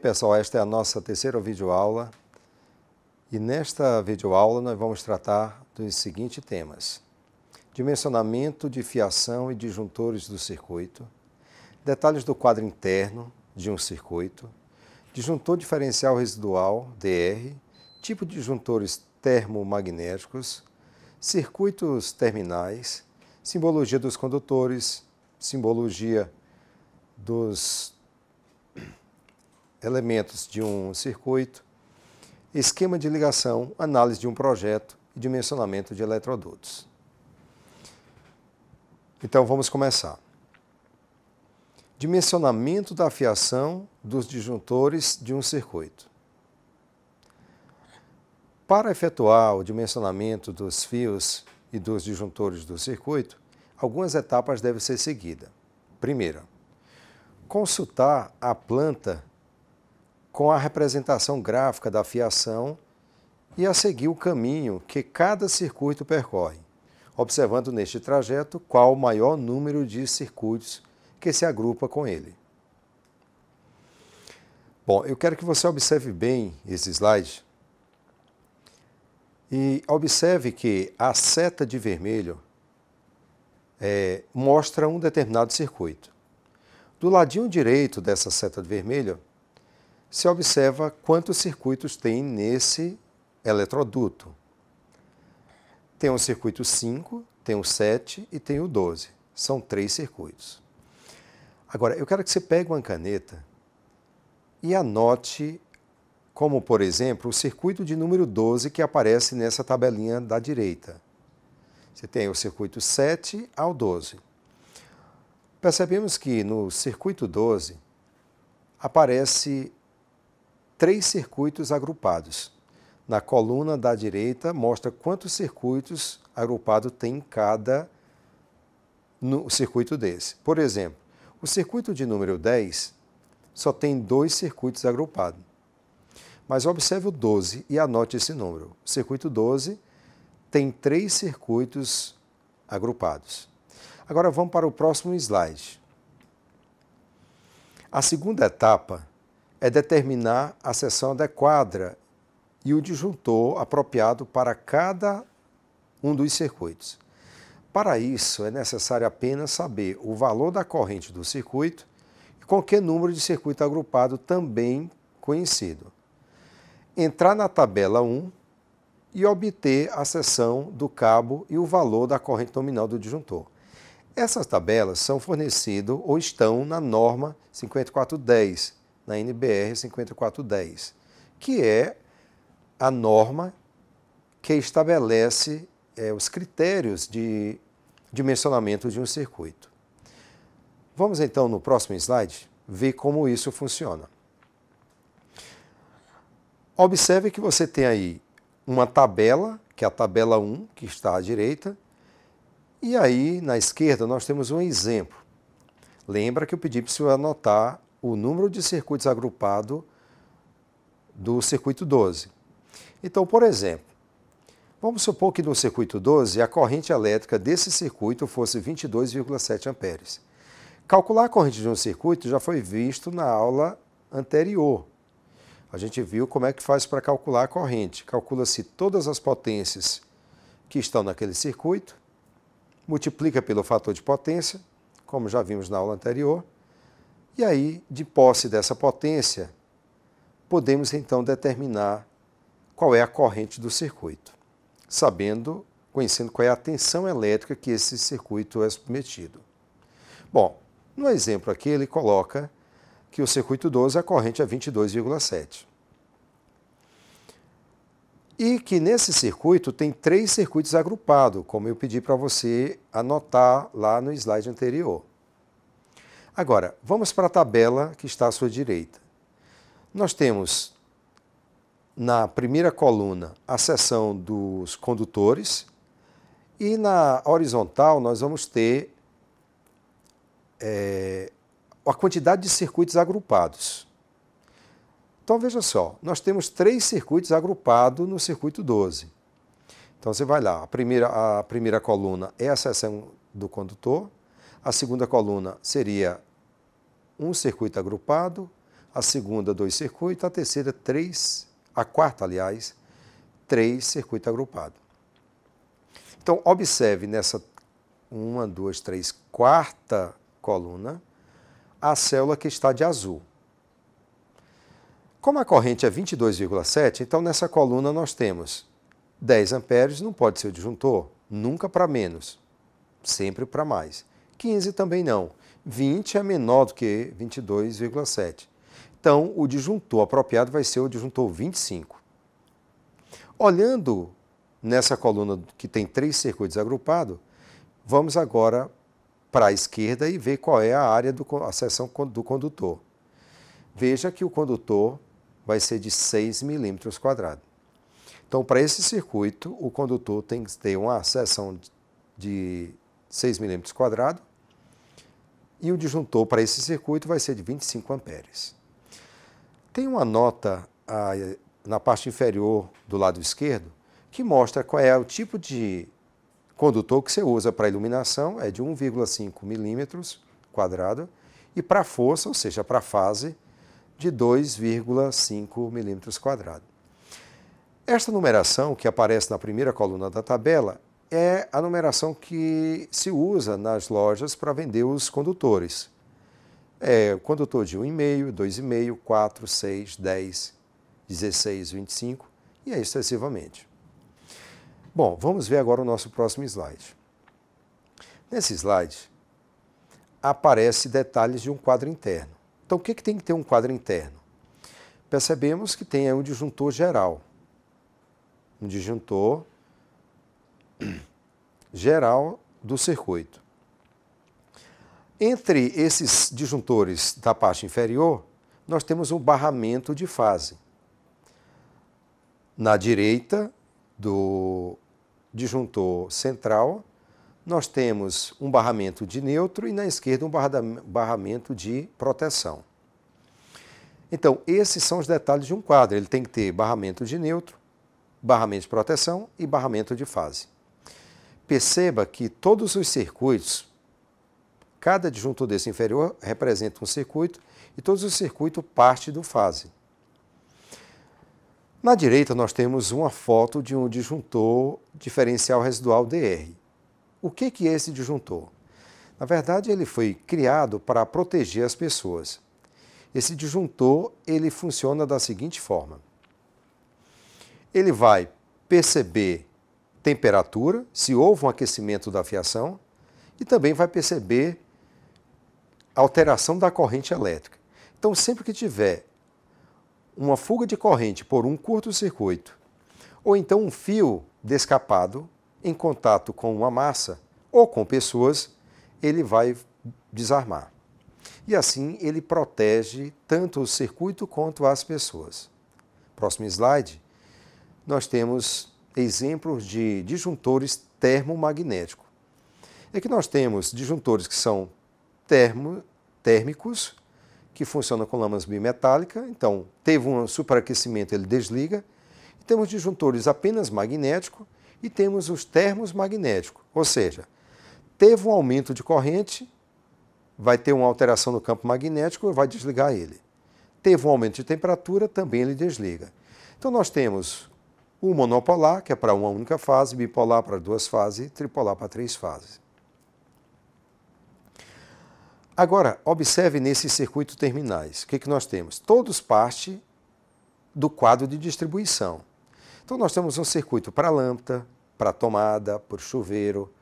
pessoal, esta é a nossa terceira videoaula e nesta videoaula nós vamos tratar dos seguintes temas. Dimensionamento de fiação e disjuntores do circuito, detalhes do quadro interno de um circuito, disjuntor diferencial residual, DR, tipo de disjuntores termomagnéticos, circuitos terminais, simbologia dos condutores, simbologia dos elementos de um circuito, esquema de ligação, análise de um projeto e dimensionamento de eletrodutos. Então vamos começar. Dimensionamento da fiação dos disjuntores de um circuito. Para efetuar o dimensionamento dos fios e dos disjuntores do circuito, algumas etapas devem ser seguidas. Primeira, consultar a planta com a representação gráfica da fiação e a seguir o caminho que cada circuito percorre, observando neste trajeto qual o maior número de circuitos que se agrupa com ele. Bom, eu quero que você observe bem esse slide e observe que a seta de vermelho é, mostra um determinado circuito. Do ladinho direito dessa seta de vermelho se observa quantos circuitos tem nesse eletroduto. Tem o circuito 5, tem o 7 e tem o 12. São três circuitos. Agora, eu quero que você pegue uma caneta e anote, como por exemplo, o circuito de número 12 que aparece nessa tabelinha da direita. Você tem o circuito 7 ao 12. Percebemos que no circuito 12 aparece três circuitos agrupados. Na coluna da direita mostra quantos circuitos agrupados tem cada no circuito desse. Por exemplo, o circuito de número 10 só tem dois circuitos agrupados. Mas observe o 12 e anote esse número. O circuito 12 tem três circuitos agrupados. Agora vamos para o próximo slide. A segunda etapa é determinar a seção adequada e o disjuntor apropriado para cada um dos circuitos. Para isso, é necessário apenas saber o valor da corrente do circuito e com que número de circuito agrupado também conhecido. Entrar na tabela 1 e obter a seção do cabo e o valor da corrente nominal do disjuntor. Essas tabelas são fornecidas ou estão na norma 5410 na NBR 5410, que é a norma que estabelece é, os critérios de dimensionamento de um circuito. Vamos então no próximo slide ver como isso funciona. Observe que você tem aí uma tabela, que é a tabela 1, que está à direita, e aí na esquerda nós temos um exemplo. Lembra que eu pedi para você anotar o número de circuitos agrupado do circuito 12. Então, por exemplo, vamos supor que no circuito 12 a corrente elétrica desse circuito fosse 22,7 amperes. Calcular a corrente de um circuito já foi visto na aula anterior. A gente viu como é que faz para calcular a corrente. Calcula-se todas as potências que estão naquele circuito, multiplica pelo fator de potência, como já vimos na aula anterior, e aí, de posse dessa potência, podemos então determinar qual é a corrente do circuito, sabendo, conhecendo qual é a tensão elétrica que esse circuito é submetido. Bom, no exemplo aqui ele coloca que o circuito 12 é a corrente é 22,7. E que nesse circuito tem três circuitos agrupados, como eu pedi para você anotar lá no slide anterior. Agora, vamos para a tabela que está à sua direita. Nós temos na primeira coluna a seção dos condutores e na horizontal nós vamos ter é, a quantidade de circuitos agrupados. Então veja só, nós temos três circuitos agrupados no circuito 12. Então você vai lá, a primeira, a primeira coluna é a seção do condutor, a segunda coluna seria um circuito agrupado, a segunda dois circuitos, a terceira três, a quarta, aliás, três circuitos agrupados. Então, observe nessa uma, duas, três, quarta coluna, a célula que está de azul. Como a corrente é 22,7, então nessa coluna nós temos 10 amperes, não pode ser o disjuntor, nunca para menos, sempre para mais. 15 também não. 20 é menor do que 22,7. Então, o disjuntor apropriado vai ser o disjuntor 25. Olhando nessa coluna que tem três circuitos agrupados, vamos agora para a esquerda e ver qual é a área do a seção do condutor. Veja que o condutor vai ser de 6 milímetros quadrados. Então, para esse circuito, o condutor tem que ter uma seção de 6 milímetros quadrados e o disjuntor para esse circuito vai ser de 25 amperes. Tem uma nota ah, na parte inferior do lado esquerdo que mostra qual é o tipo de condutor que você usa para iluminação, é de 1,5 milímetros quadrado, e para força, ou seja, para fase, de 2,5 milímetros quadrado. Esta numeração, que aparece na primeira coluna da tabela, é a numeração que se usa nas lojas para vender os condutores. É o condutor de 1,5, 2,5, 4, 6, 10, 16, 25 e aí sucessivamente. Bom, vamos ver agora o nosso próximo slide. Nesse slide aparece detalhes de um quadro interno. Então, o que, é que tem que ter um quadro interno? Percebemos que tem aí um disjuntor geral, um disjuntor geral do circuito. Entre esses disjuntores da parte inferior, nós temos um barramento de fase. Na direita do disjuntor central, nós temos um barramento de neutro e na esquerda um barramento de proteção. Então, esses são os detalhes de um quadro. Ele tem que ter barramento de neutro, barramento de proteção e barramento de fase. Perceba que todos os circuitos, cada disjuntor desse inferior representa um circuito e todos os circuitos parte do fase. Na direita nós temos uma foto de um disjuntor diferencial residual DR. O que é esse disjuntor? Na verdade, ele foi criado para proteger as pessoas. Esse disjuntor ele funciona da seguinte forma. Ele vai perceber temperatura, se houve um aquecimento da fiação, e também vai perceber alteração da corrente elétrica. Então, sempre que tiver uma fuga de corrente por um curto-circuito, ou então um fio descapado em contato com uma massa ou com pessoas, ele vai desarmar. E assim ele protege tanto o circuito quanto as pessoas. Próximo slide, nós temos exemplos de disjuntores termomagnéticos. É que nós temos disjuntores que são termo, térmicos, que funcionam com lâminas bimetálicas, então teve um superaquecimento, ele desliga. E temos disjuntores apenas magnéticos e temos os termos magnéticos, ou seja, teve um aumento de corrente, vai ter uma alteração no campo magnético, vai desligar ele. Teve um aumento de temperatura, também ele desliga. Então nós temos o monopolar, que é para uma única fase, bipolar para duas fases, tripolar para três fases. Agora, observe nesse circuito terminais. O que, que nós temos? Todos parte do quadro de distribuição. Então, nós temos um circuito para lâmpada, para tomada, para chuveiro,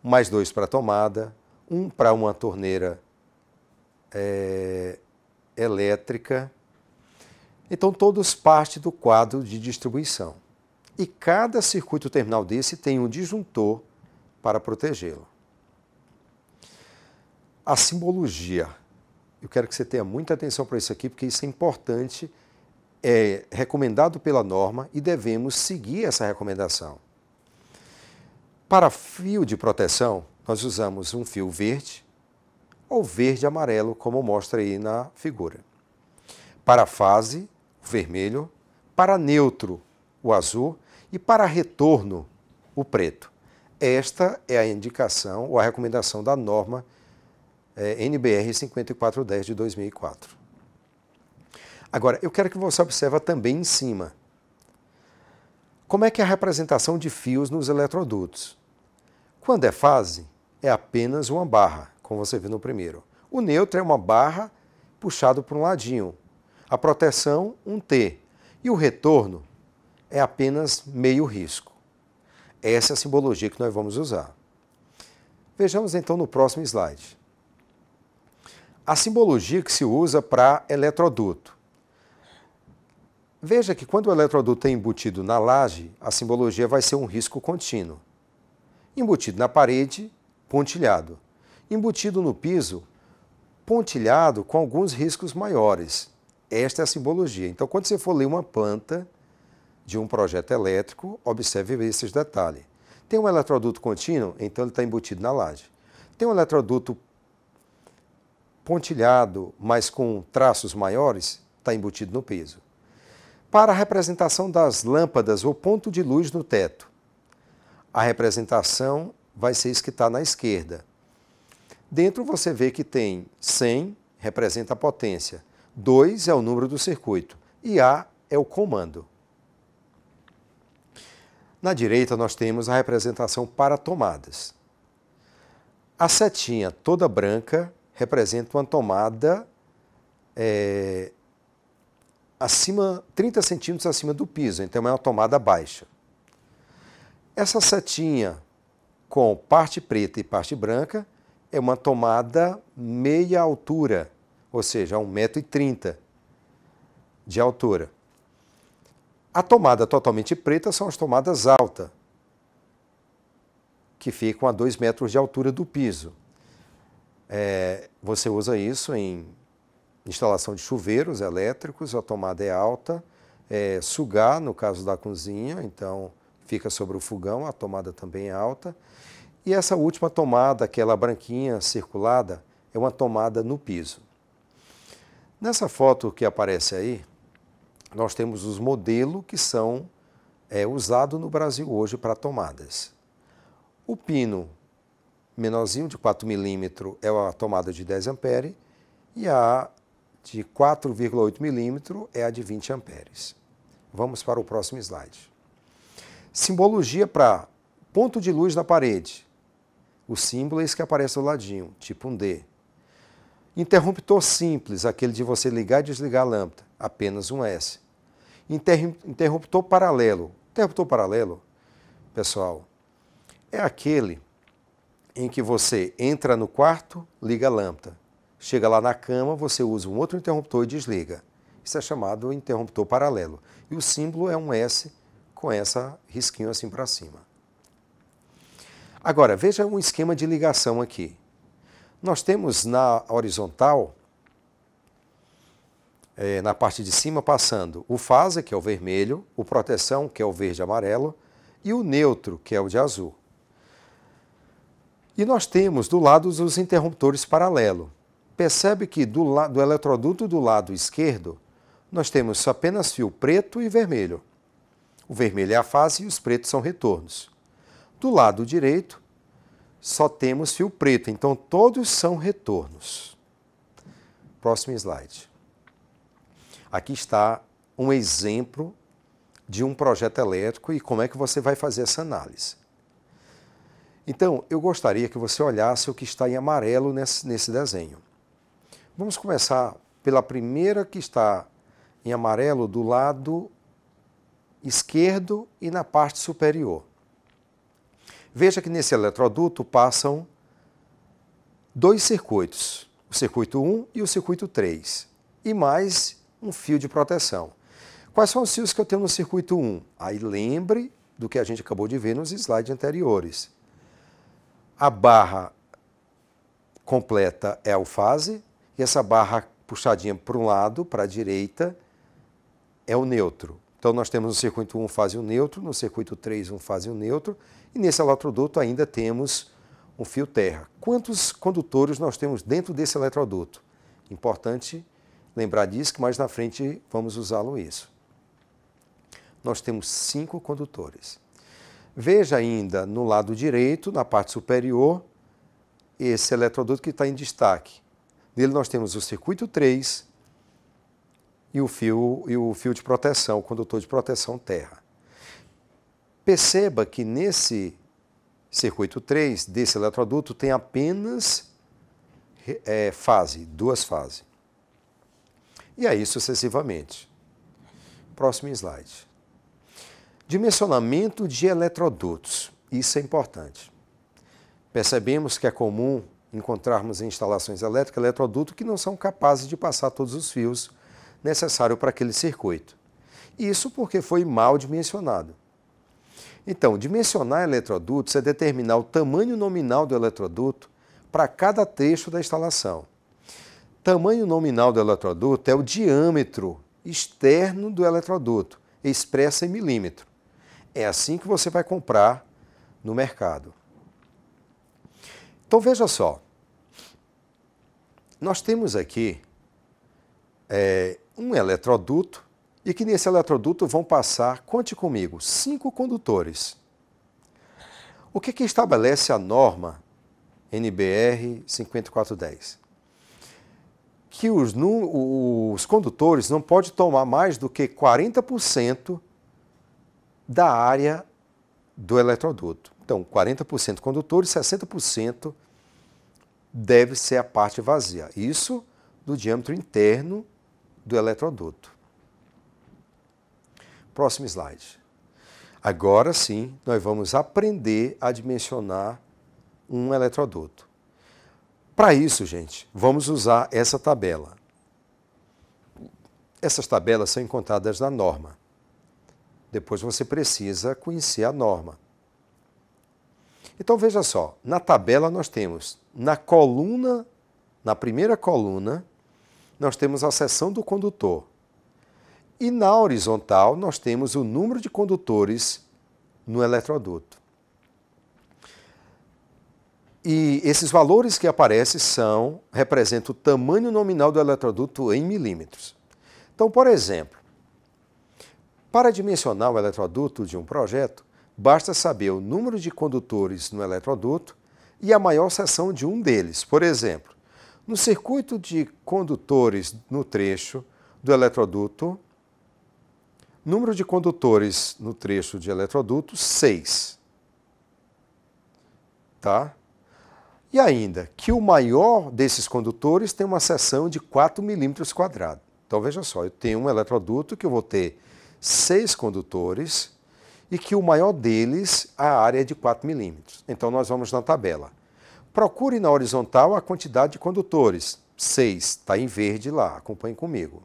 mais dois para tomada, um para uma torneira é, elétrica, então, todos partem do quadro de distribuição. E cada circuito terminal desse tem um disjuntor para protegê-lo. A simbologia. Eu quero que você tenha muita atenção para isso aqui, porque isso é importante, é recomendado pela norma e devemos seguir essa recomendação. Para fio de proteção, nós usamos um fio verde ou verde-amarelo, como mostra aí na figura. Para fase, o vermelho, para neutro, o azul e para retorno, o preto. Esta é a indicação ou a recomendação da norma é, NBR 5410 de 2004. Agora, eu quero que você observe também em cima. Como é que é a representação de fios nos eletrodutos? Quando é fase, é apenas uma barra, como você viu no primeiro. O neutro é uma barra puxado para um ladinho, a proteção, um T. E o retorno é apenas meio risco. Essa é a simbologia que nós vamos usar. Vejamos então no próximo slide. A simbologia que se usa para eletroduto. Veja que quando o eletroduto é embutido na laje, a simbologia vai ser um risco contínuo. Embutido na parede, pontilhado. Embutido no piso, pontilhado com alguns riscos maiores. Esta é a simbologia. Então, quando você for ler uma planta de um projeto elétrico, observe esses detalhes. Tem um eletroduto contínuo, então ele está embutido na laje. Tem um eletroduto pontilhado, mas com traços maiores, está embutido no peso. Para a representação das lâmpadas ou ponto de luz no teto, a representação vai ser isso que está na esquerda. Dentro você vê que tem 100, representa a potência. 2 é o número do circuito e A é o comando. Na direita, nós temos a representação para tomadas. A setinha toda branca representa uma tomada é, acima 30 centímetros acima do piso, então é uma tomada baixa. Essa setinha com parte preta e parte branca é uma tomada meia altura, ou seja, 1,30m de altura. A tomada totalmente preta são as tomadas alta, que ficam a 2 metros de altura do piso. É, você usa isso em instalação de chuveiros elétricos, a tomada é alta, é, sugar, no caso da cozinha, então fica sobre o fogão, a tomada também é alta. E essa última tomada, aquela branquinha circulada, é uma tomada no piso. Nessa foto que aparece aí, nós temos os modelos que são é, usados no Brasil hoje para tomadas. O pino menorzinho de 4 milímetros é a tomada de 10 amperes e a de 4,8 milímetros é a de 20 amperes. Vamos para o próximo slide. Simbologia para ponto de luz na parede. O símbolo é esse que aparece ao ladinho, tipo um D. Interruptor simples, aquele de você ligar e desligar a lâmpada, apenas um S. interruptor paralelo. Interruptor paralelo, pessoal, é aquele em que você entra no quarto, liga a lâmpada. Chega lá na cama, você usa um outro interruptor e desliga. Isso é chamado interruptor paralelo. E o símbolo é um S com essa risquinho assim para cima. Agora, veja um esquema de ligação aqui. Nós temos na horizontal, é, na parte de cima, passando o fase, que é o vermelho, o proteção, que é o verde amarelo, e o neutro, que é o de azul. E nós temos do lado os interruptores paralelo. Percebe que do, do eletroduto do lado esquerdo, nós temos apenas fio preto e vermelho. O vermelho é a fase e os pretos são retornos. Do lado direito, só temos fio preto, então todos são retornos. Próximo slide. Aqui está um exemplo de um projeto elétrico e como é que você vai fazer essa análise. Então, eu gostaria que você olhasse o que está em amarelo nesse, nesse desenho. Vamos começar pela primeira que está em amarelo do lado esquerdo e na parte superior. Veja que nesse eletroduto passam dois circuitos, o circuito 1 e o circuito 3, e mais um fio de proteção. Quais são os fios que eu tenho no circuito 1? Aí lembre do que a gente acabou de ver nos slides anteriores. A barra completa é a alfase, e essa barra puxadinha para um lado, para a direita, é o neutro. Então nós temos no circuito 1 fase um neutro, no circuito 3 um fase um neutro e nesse eletroduto ainda temos um fio terra. Quantos condutores nós temos dentro desse eletroduto? Importante lembrar disso que mais na frente vamos usá-lo isso. Nós temos cinco condutores. Veja ainda no lado direito, na parte superior, esse eletroduto que está em destaque. Nele nós temos o circuito 3, e o fio, e o fio de proteção, condutor de proteção terra. Perceba que nesse circuito 3 desse eletroduto tem apenas é, fase, duas fases. E aí sucessivamente. Próximo slide. Dimensionamento de eletrodutos. Isso é importante. Percebemos que é comum encontrarmos em instalações elétricas eletrodutos que não são capazes de passar todos os fios necessário para aquele circuito. Isso porque foi mal dimensionado. Então, dimensionar eletrodutos é determinar o tamanho nominal do eletroduto para cada trecho da instalação. Tamanho nominal do eletroduto é o diâmetro externo do eletroduto, expressa em milímetro. É assim que você vai comprar no mercado. Então veja só, nós temos aqui é, um eletroduto e que nesse eletroduto vão passar, conte comigo, cinco condutores. O que, que estabelece a norma NBR 5410? Que os, os condutores não podem tomar mais do que 40% da área do eletroduto. Então, 40% condutores, 60% deve ser a parte vazia. Isso do diâmetro interno do eletroduto. Próximo slide. Agora sim, nós vamos aprender a dimensionar um eletroduto. Para isso, gente, vamos usar essa tabela. Essas tabelas são encontradas na norma. Depois você precisa conhecer a norma. Então veja só, na tabela nós temos na coluna, na primeira coluna, nós temos a seção do condutor. E na horizontal, nós temos o número de condutores no eletroduto. E esses valores que aparecem são, representam o tamanho nominal do eletroduto em milímetros. Então, por exemplo, para dimensionar o eletroduto de um projeto, basta saber o número de condutores no eletroduto e a maior seção de um deles. Por exemplo, no circuito de condutores no trecho do eletroduto, número de condutores no trecho de eletroduto, 6. Tá? E ainda que o maior desses condutores tem uma seção de 4 milímetros quadrados. Então veja só, eu tenho um eletroduto que eu vou ter seis condutores e que o maior deles a área é de 4 milímetros. Então nós vamos na tabela. Procure na horizontal a quantidade de condutores. 6, está em verde lá, acompanhe comigo.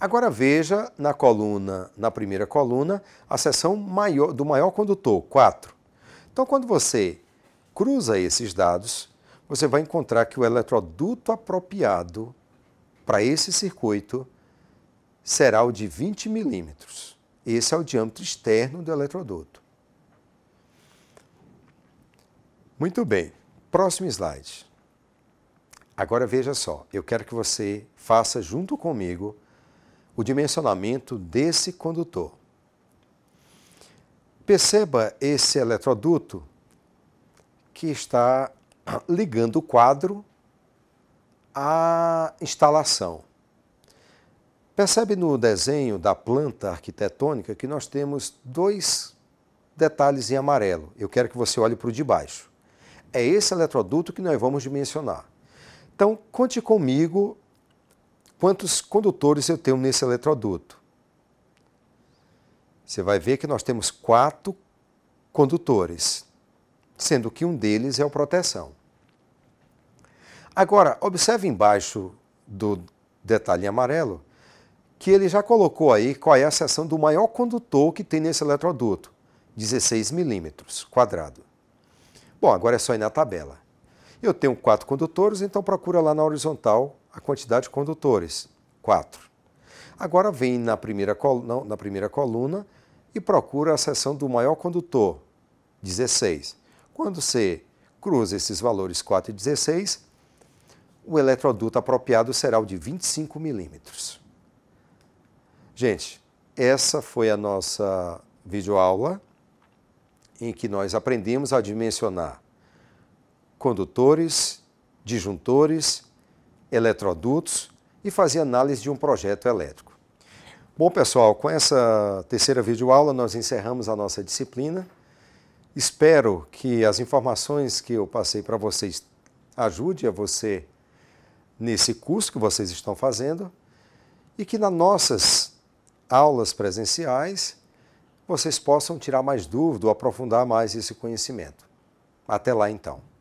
Agora veja na coluna, na primeira coluna, a seção maior, do maior condutor, 4. Então, quando você cruza esses dados, você vai encontrar que o eletroduto apropriado para esse circuito será o de 20 milímetros. Esse é o diâmetro externo do eletroduto. Muito bem. Próximo slide. Agora veja só, eu quero que você faça junto comigo o dimensionamento desse condutor. Perceba esse eletroduto que está ligando o quadro à instalação. Percebe no desenho da planta arquitetônica que nós temos dois detalhes em amarelo. Eu quero que você olhe para o de baixo. É esse eletroduto que nós vamos dimensionar. Então, conte comigo quantos condutores eu tenho nesse eletroduto. Você vai ver que nós temos quatro condutores, sendo que um deles é o proteção. Agora, observe embaixo do detalhe amarelo que ele já colocou aí qual é a seção do maior condutor que tem nesse eletroduto, 16 milímetros quadrado. Bom, agora é só ir na tabela. Eu tenho quatro condutores, então procura lá na horizontal a quantidade de condutores, quatro. Agora vem na primeira, não, na primeira coluna e procura a seção do maior condutor, 16. Quando você cruza esses valores 4 e 16, o eletroduto apropriado será o de 25 milímetros. Gente, essa foi a nossa videoaula em que nós aprendemos a dimensionar condutores, disjuntores, eletrodutos e fazer análise de um projeto elétrico. Bom, pessoal, com essa terceira videoaula nós encerramos a nossa disciplina. Espero que as informações que eu passei para vocês ajude a você nesse curso que vocês estão fazendo e que nas nossas aulas presenciais vocês possam tirar mais dúvida ou aprofundar mais esse conhecimento. Até lá então.